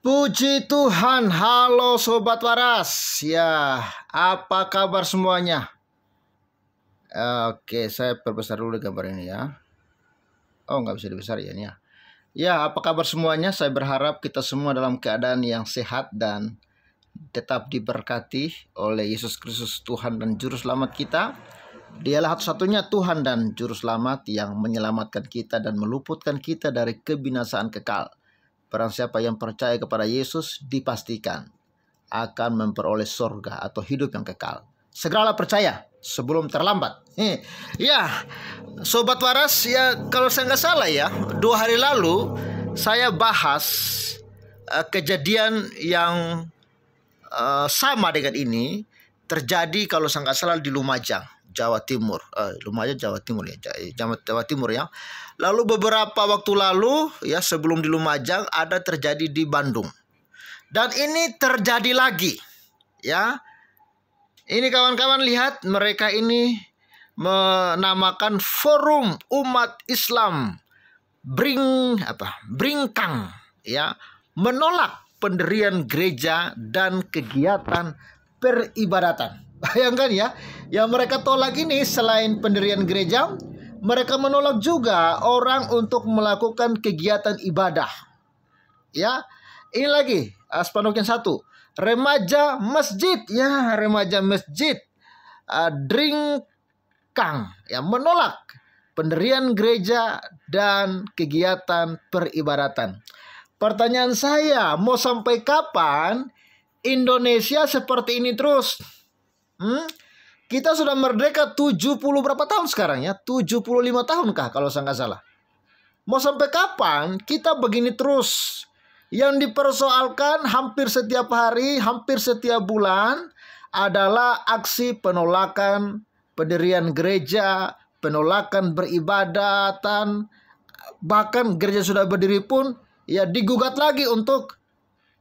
Puji Tuhan, halo sobat waras. Ya, apa kabar semuanya? Oke, saya perbesar dulu gambar ini ya. Oh, nggak bisa dibesar ya ini ya. Ya, apa kabar semuanya? Saya berharap kita semua dalam keadaan yang sehat dan tetap diberkati oleh Yesus Kristus Tuhan dan Juru Selamat kita. Dialah satu-satunya Tuhan dan Juru Selamat yang menyelamatkan kita dan meluputkan kita dari kebinasaan kekal. Barang siapa yang percaya kepada Yesus dipastikan akan memperoleh sorga atau hidup yang kekal. Segeralah percaya sebelum terlambat. Iya, ya, sobat waras ya kalau saya nggak salah ya dua hari lalu saya bahas uh, kejadian yang uh, sama dengan ini terjadi kalau saya nggak salah di Lumajang. Jawa Timur. Uh, lumayan Jawa Timur ya, Jawa, Jawa Timur ya. Lalu beberapa waktu lalu ya sebelum di Lumajang ada terjadi di Bandung. Dan ini terjadi lagi. Ya. Ini kawan-kawan lihat mereka ini menamakan Forum Umat Islam Bring apa? Bringkang ya, menolak penderian gereja dan kegiatan peribadatan. Bayangkan ya, yang mereka tolak ini selain pendirian gereja, mereka menolak juga orang untuk melakukan kegiatan ibadah. Ya, ini lagi aspek ah, yang satu, remaja masjid ya remaja masjid uh, ah, kang ya menolak pendirian gereja dan kegiatan peribadatan. Pertanyaan saya, mau sampai kapan Indonesia seperti ini terus? Hmm? Kita sudah merdeka 70 berapa tahun sekarang ya? 75 tahun kah kalau saya nggak salah. Mau sampai kapan kita begini terus? Yang dipersoalkan hampir setiap hari, hampir setiap bulan adalah aksi penolakan pendirian gereja, penolakan beribadatan, bahkan gereja sudah berdiri pun ya digugat lagi untuk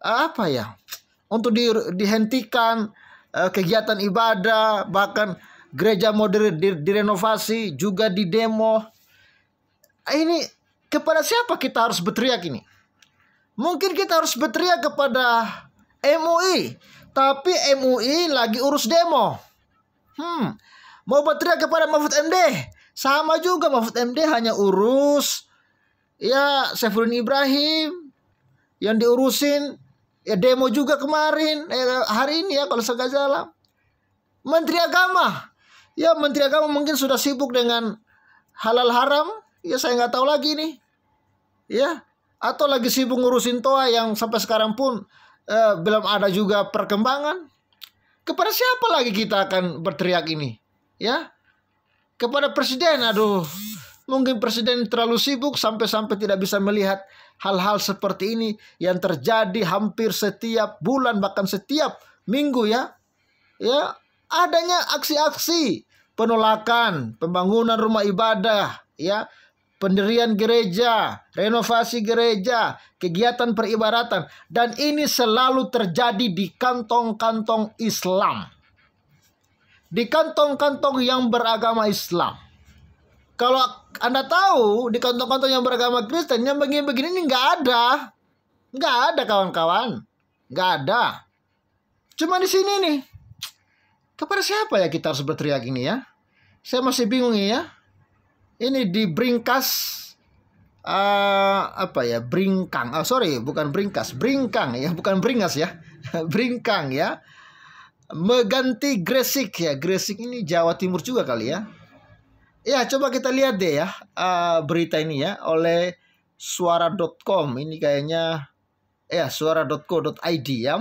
apa ya? Untuk di, dihentikan Eh, kegiatan ibadah, bahkan gereja modern direnovasi juga di demo. Eh, ini kepada siapa kita harus berteriak ini? Mungkin kita harus berteriak kepada MUI, tapi MUI lagi urus demo. Hmm, mau berteriak kepada Mahfud MD, sama juga Mahfud MD hanya urus ya Sefrun Ibrahim yang diurusin ya demo juga kemarin eh, hari ini ya kalau saya salah menteri agama ya menteri agama mungkin sudah sibuk dengan halal haram ya saya nggak tahu lagi nih ya atau lagi sibuk ngurusin toa yang sampai sekarang pun eh, belum ada juga perkembangan kepada siapa lagi kita akan berteriak ini ya kepada presiden aduh mungkin presiden terlalu sibuk sampai-sampai tidak bisa melihat hal-hal seperti ini yang terjadi hampir setiap bulan bahkan setiap minggu ya. Ya, adanya aksi-aksi penolakan pembangunan rumah ibadah ya, pendirian gereja, renovasi gereja, kegiatan peribaratan dan ini selalu terjadi di kantong-kantong Islam. Di kantong-kantong yang beragama Islam. Kalau Anda tahu di kantong-kantong yang beragama Kristen yang begini-begini ini nggak ada. Nggak ada kawan-kawan. Nggak ada. Cuma di sini nih. Kepada siapa ya kita harus berteriak ini ya? Saya masih bingung ya. Ini di Bringkas uh, apa ya bringkang oh sorry bukan bringkas bringkang ya bukan bringas ya bringkang ya mengganti gresik ya gresik ini Jawa Timur juga kali ya Ya, coba kita lihat deh ya uh, berita ini ya oleh suara.com. Ini kayaknya ya suara.co.id ya.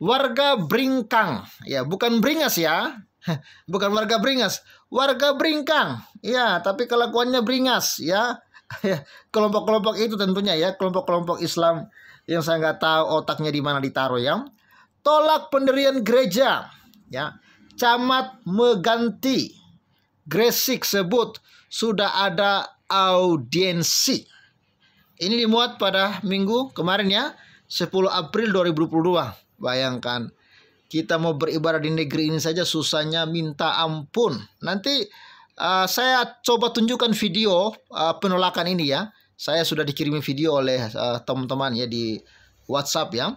Warga Bringkang. Ya, bukan Bringas ya. bukan warga Bringas, warga Bringkang. Ya, tapi kelakuannya Bringas ya. Kelompok-kelompok itu tentunya ya, kelompok-kelompok Islam yang saya nggak tahu otaknya di mana ditaruh ya. Tolak pendirian gereja ya. Camat mengganti Gresik sebut sudah ada audiensi. Ini dimuat pada minggu kemarin ya, 10 April 2022. Bayangkan, kita mau beribadah di negeri ini saja susahnya minta ampun. Nanti uh, saya coba tunjukkan video uh, penolakan ini ya. Saya sudah dikirimi video oleh uh, teman-teman uh, ya di WhatsApp ya.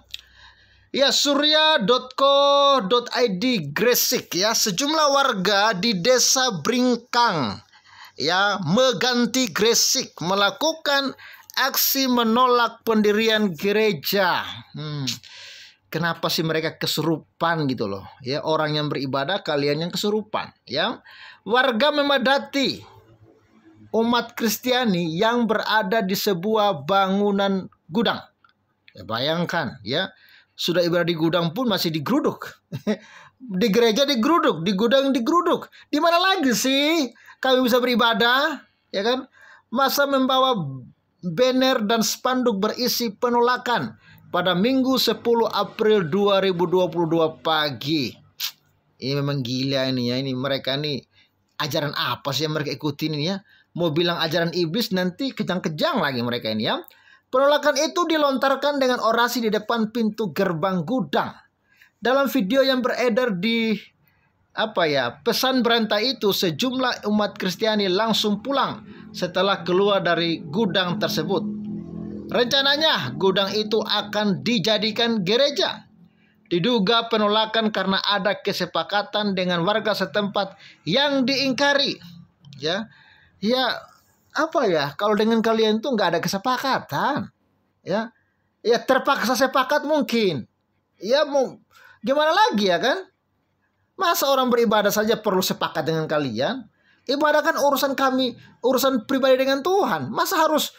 Ya, surya.co.id Gresik ya, sejumlah warga di Desa Bringkang ya mengganti Gresik melakukan aksi menolak pendirian gereja. Hmm. Kenapa sih mereka kesurupan gitu loh? Ya, orang yang beribadah kalian yang kesurupan, ya. Warga memadati umat Kristiani yang berada di sebuah bangunan gudang. Ya, bayangkan ya sudah ibarat di gudang pun masih digeruduk. di gereja digeruduk, di gudang digeruduk. Di mana lagi sih kami bisa beribadah? Ya kan? Masa membawa banner dan spanduk berisi penolakan pada Minggu 10 April 2022 pagi. Ini memang gila ini ya, ini mereka ini ajaran apa sih yang mereka ikutin ini ya? Mau bilang ajaran iblis nanti kejang-kejang lagi mereka ini ya. Penolakan itu dilontarkan dengan orasi di depan pintu gerbang gudang. Dalam video yang beredar di apa ya pesan berantai itu sejumlah umat Kristiani langsung pulang setelah keluar dari gudang tersebut. Rencananya gudang itu akan dijadikan gereja. Diduga penolakan karena ada kesepakatan dengan warga setempat yang diingkari. Ya, ya apa ya kalau dengan kalian tuh nggak ada kesepakatan ya ya terpaksa sepakat mungkin ya mau gimana lagi ya kan masa orang beribadah saja perlu sepakat dengan kalian ibadah kan urusan kami urusan pribadi dengan Tuhan masa harus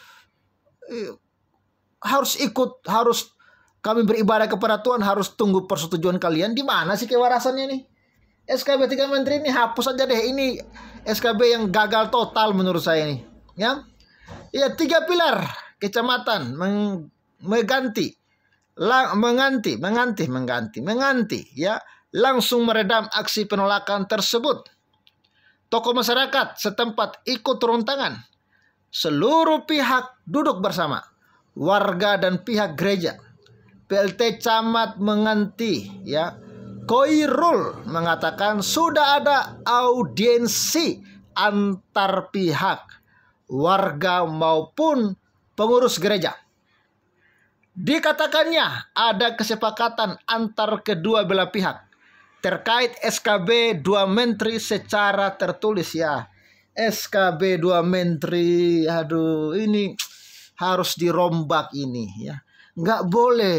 harus ikut harus kami beribadah kepada Tuhan harus tunggu persetujuan kalian di mana sih kewarasannya nih SKB 3 menteri ini hapus aja deh ini SKB yang gagal total menurut saya nih ya ya tiga pilar kecamatan meng, mengganti lang, menganti menganti mengganti menganti ya langsung meredam aksi penolakan tersebut tokoh masyarakat setempat ikut turun tangan seluruh pihak duduk bersama warga dan pihak gereja PLT camat menganti ya Koirul mengatakan sudah ada audiensi antar pihak warga maupun pengurus gereja. Dikatakannya ada kesepakatan antar kedua belah pihak terkait SKB dua menteri secara tertulis ya. SKB dua menteri, aduh ini harus dirombak ini ya. Nggak boleh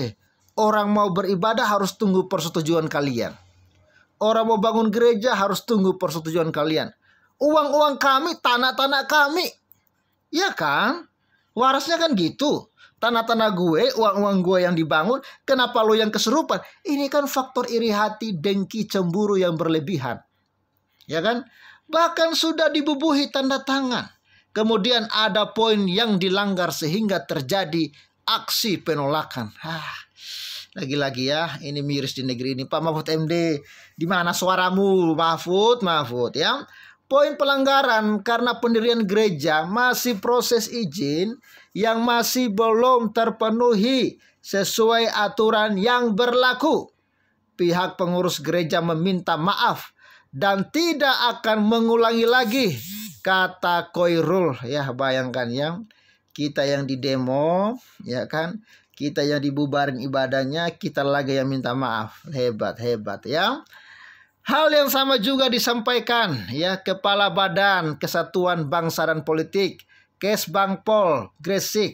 orang mau beribadah harus tunggu persetujuan kalian. Orang mau bangun gereja harus tunggu persetujuan kalian. Uang-uang kami, tanah-tanah kami Iya kan? Warasnya kan gitu. Tanah-tanah gue, uang-uang gue yang dibangun, kenapa lo yang keserupan? Ini kan faktor iri hati, dengki, cemburu yang berlebihan. Ya kan? Bahkan sudah dibubuhi tanda tangan. Kemudian ada poin yang dilanggar sehingga terjadi aksi penolakan. Hah. Lagi-lagi ya, ini miris di negeri ini. Pak Mahfud MD, di mana suaramu? Mahfud, Mahfud ya. Poin pelanggaran karena pendirian gereja masih proses izin yang masih belum terpenuhi sesuai aturan yang berlaku. Pihak pengurus gereja meminta maaf dan tidak akan mengulangi lagi kata koirul ya bayangkan ya kita yang di demo ya kan kita yang dibubarin ibadahnya kita lagi yang minta maaf hebat hebat ya Hal yang sama juga disampaikan ya Kepala Badan Kesatuan Bangsa dan Politik Kes Bangpol Gresik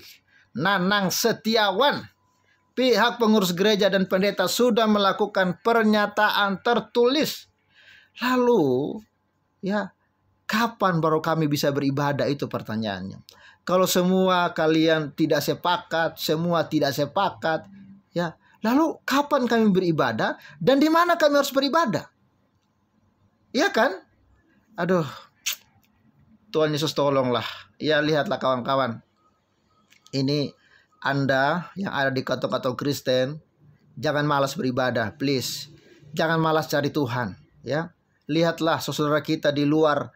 Nanang Setiawan pihak pengurus gereja dan pendeta sudah melakukan pernyataan tertulis. Lalu ya kapan baru kami bisa beribadah itu pertanyaannya. Kalau semua kalian tidak sepakat, semua tidak sepakat, ya. Lalu kapan kami beribadah dan di mana kami harus beribadah? Iya kan? Aduh. Tuhan Yesus tolonglah. Ya lihatlah kawan-kawan. Ini Anda yang ada di kota-kota Kristen, jangan malas beribadah, please. Jangan malas cari Tuhan, ya. Lihatlah saudara kita di luar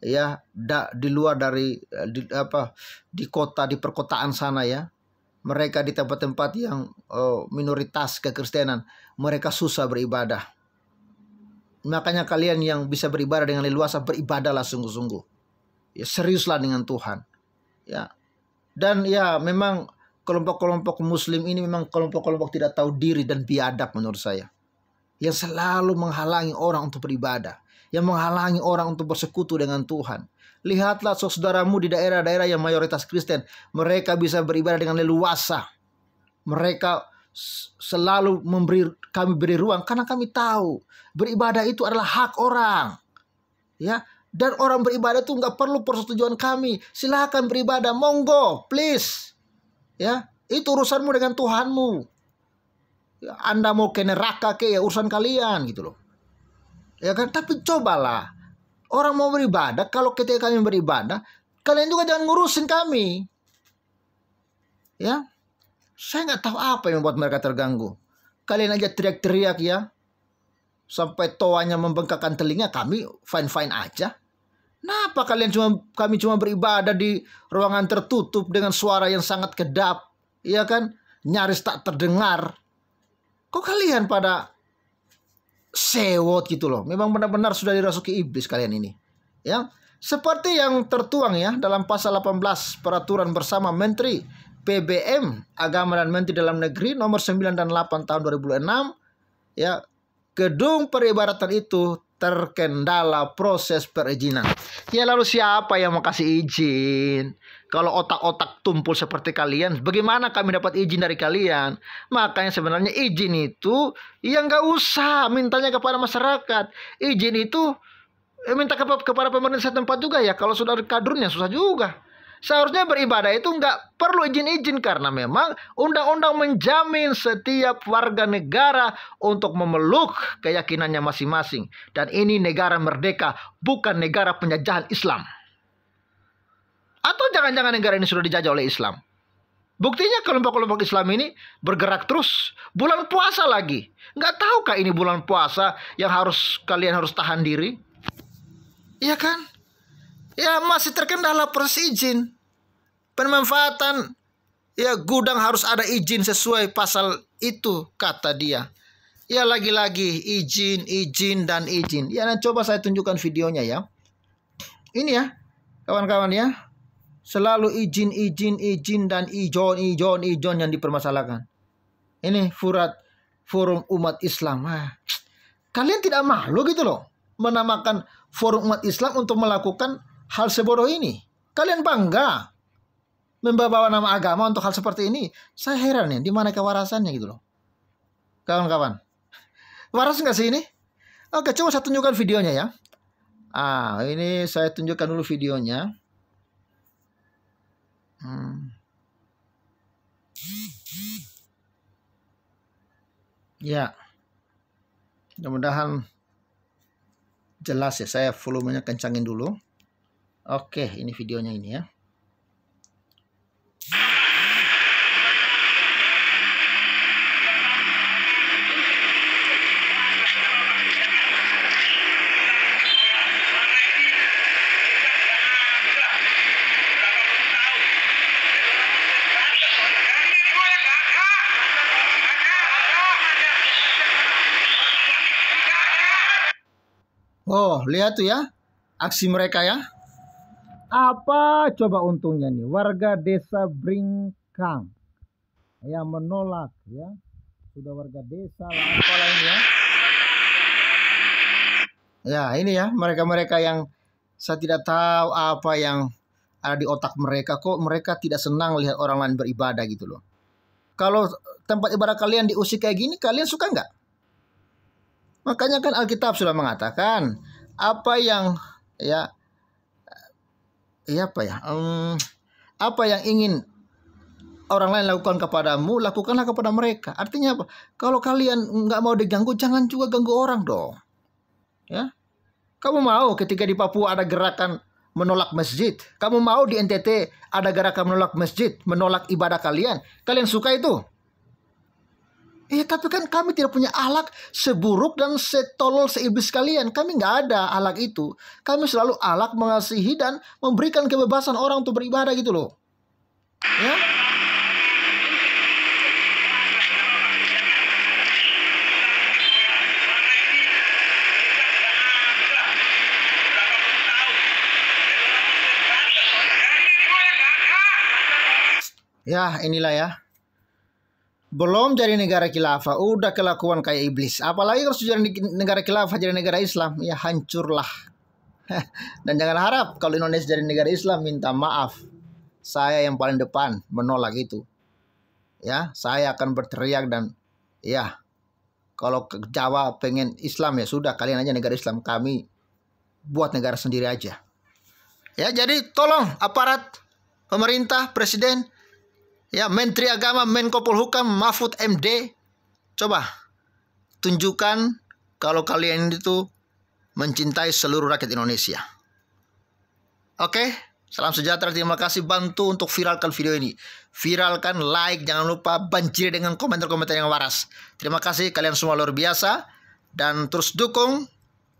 ya da, di luar dari eh, di, apa di kota di perkotaan sana ya mereka di tempat-tempat yang oh, minoritas kekristenan mereka susah beribadah Makanya kalian yang bisa beribadah dengan leluasa beribadahlah sungguh-sungguh. Ya seriuslah dengan Tuhan. Ya. Dan ya memang kelompok-kelompok muslim ini memang kelompok-kelompok tidak tahu diri dan biadab menurut saya. Yang selalu menghalangi orang untuk beribadah. Yang menghalangi orang untuk bersekutu dengan Tuhan. Lihatlah saudaramu di daerah-daerah yang mayoritas Kristen. Mereka bisa beribadah dengan leluasa. Mereka selalu memberi kami beri ruang karena kami tahu beribadah itu adalah hak orang. Ya, dan orang beribadah itu nggak perlu persetujuan kami. Silahkan beribadah, monggo, please. Ya, itu urusanmu dengan Tuhanmu. Ya, Anda mau ke neraka ke ya urusan kalian gitu loh. Ya kan? Tapi cobalah. Orang mau beribadah, kalau ketika kami beribadah, kalian juga jangan ngurusin kami. Ya, saya nggak tahu apa yang membuat mereka terganggu. Kalian aja teriak-teriak ya. Sampai toanya membengkakkan telinga kami fine-fine aja. Kenapa kalian cuma kami cuma beribadah di ruangan tertutup dengan suara yang sangat kedap, ya kan? Nyaris tak terdengar. Kok kalian pada sewot gitu loh. Memang benar-benar sudah dirasuki iblis kalian ini. Ya, seperti yang tertuang ya dalam pasal 18 peraturan bersama Menteri PBM Agama dan Menteri Dalam Negeri nomor 9 dan 8 tahun 2006 ya gedung peribadatan itu terkendala proses perizinan. Ya lalu siapa yang mau kasih izin? Kalau otak-otak tumpul seperti kalian, bagaimana kami dapat izin dari kalian? Makanya sebenarnya izin itu yang nggak usah mintanya kepada masyarakat. Izin itu eh, minta ke kepada pemerintah tempat juga ya. Kalau sudah kadrunnya susah juga seharusnya beribadah itu nggak perlu izin-izin karena memang undang-undang menjamin setiap warga negara untuk memeluk keyakinannya masing-masing. Dan ini negara merdeka, bukan negara penjajahan Islam. Atau jangan-jangan negara ini sudah dijajah oleh Islam. Buktinya kelompok-kelompok Islam ini bergerak terus. Bulan puasa lagi. Nggak tahukah ini bulan puasa yang harus kalian harus tahan diri? Iya kan? ya masih terkendala proses izin. Pemanfaatan ya gudang harus ada izin sesuai pasal itu kata dia. Ya lagi-lagi izin, izin dan izin. Ya dan coba saya tunjukkan videonya ya. Ini ya kawan-kawan ya. Selalu izin, izin, izin dan ijon, ijon, ijon yang dipermasalahkan. Ini furat forum umat Islam. Ah. Kalian tidak malu gitu loh menamakan forum umat Islam untuk melakukan hal sebodoh ini? Kalian bangga membawa nama agama untuk hal seperti ini? Saya heran ya, di mana kewarasannya gitu loh. Kawan-kawan, waras nggak sih ini? Oke, coba saya tunjukkan videonya ya. Ah, ini saya tunjukkan dulu videonya. Hmm. Ya. Mudah-mudahan jelas ya. Saya volumenya kencangin dulu. Oke, ini videonya ini ya. Oh, lihat tuh ya, aksi mereka ya. Apa coba untungnya nih warga desa Bringkang yang menolak ya sudah warga desa lah apa lainnya ya ini ya mereka-mereka yang saya tidak tahu apa yang ada di otak mereka kok mereka tidak senang lihat orang lain beribadah gitu loh kalau tempat ibadah kalian diusik kayak gini kalian suka nggak makanya kan Alkitab sudah mengatakan apa yang ya ya apa ya? Um, apa yang ingin orang lain lakukan kepadamu, lakukanlah kepada mereka. Artinya apa? Kalau kalian nggak mau diganggu, jangan juga ganggu orang dong. Ya, kamu mau ketika di Papua ada gerakan menolak masjid, kamu mau di NTT ada gerakan menolak masjid, menolak ibadah kalian, kalian suka itu? Iya tapi kan kami tidak punya alat seburuk dan setolol seiblis kalian. Kami nggak ada alat itu. Kami selalu alat mengasihi dan memberikan kebebasan orang untuk beribadah gitu loh. Ya? Ya, inilah ya belum jadi negara khilafah udah kelakuan kayak iblis apalagi kalau sudah jadi negara khilafah jadi negara Islam ya hancurlah dan jangan harap kalau Indonesia jadi negara Islam minta maaf saya yang paling depan menolak itu ya saya akan berteriak dan ya kalau ke Jawa pengen Islam ya sudah kalian aja negara Islam kami buat negara sendiri aja ya jadi tolong aparat pemerintah presiden Ya, Menteri Agama Menko Polhukam Mahfud MD coba tunjukkan kalau kalian itu mencintai seluruh rakyat Indonesia. Oke, salam sejahtera. Terima kasih bantu untuk viralkan video ini. Viralkan, like, jangan lupa banjir dengan komentar-komentar yang waras. Terima kasih kalian semua luar biasa dan terus dukung,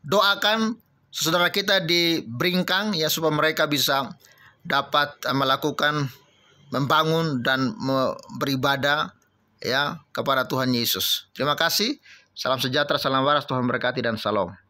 doakan saudara kita di Bringkang ya supaya mereka bisa dapat melakukan membangun dan beribadah ya kepada Tuhan Yesus. Terima kasih. Salam sejahtera, salam waras, Tuhan berkati dan salam.